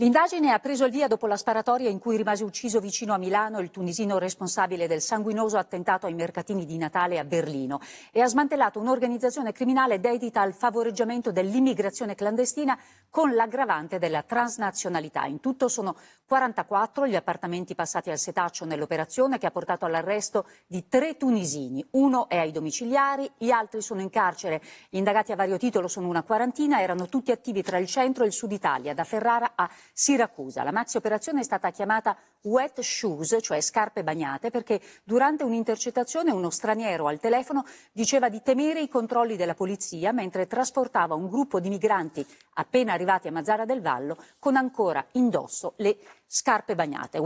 L'indagine ha preso il via dopo la sparatoria in cui rimase ucciso vicino a Milano il tunisino responsabile del sanguinoso attentato ai mercatini di Natale a Berlino e ha smantellato un'organizzazione criminale dedita al favoreggiamento dell'immigrazione clandestina con l'aggravante della transnazionalità. In tutto sono 44 gli appartamenti passati al setaccio nell'operazione che ha portato all'arresto di tre tunisini. Uno è ai domiciliari, gli altri sono in carcere. Gli indagati a vario titolo sono una quarantina, erano tutti attivi tra il centro e il sud Italia, da Ferrara a Siracusa. La maxi operazione è stata chiamata wet shoes, cioè scarpe bagnate, perché durante un'intercettazione uno straniero al telefono diceva di temere i controlli della polizia mentre trasportava un gruppo di migranti appena arrivati a Mazzara del Vallo con ancora indosso le scarpe bagnate.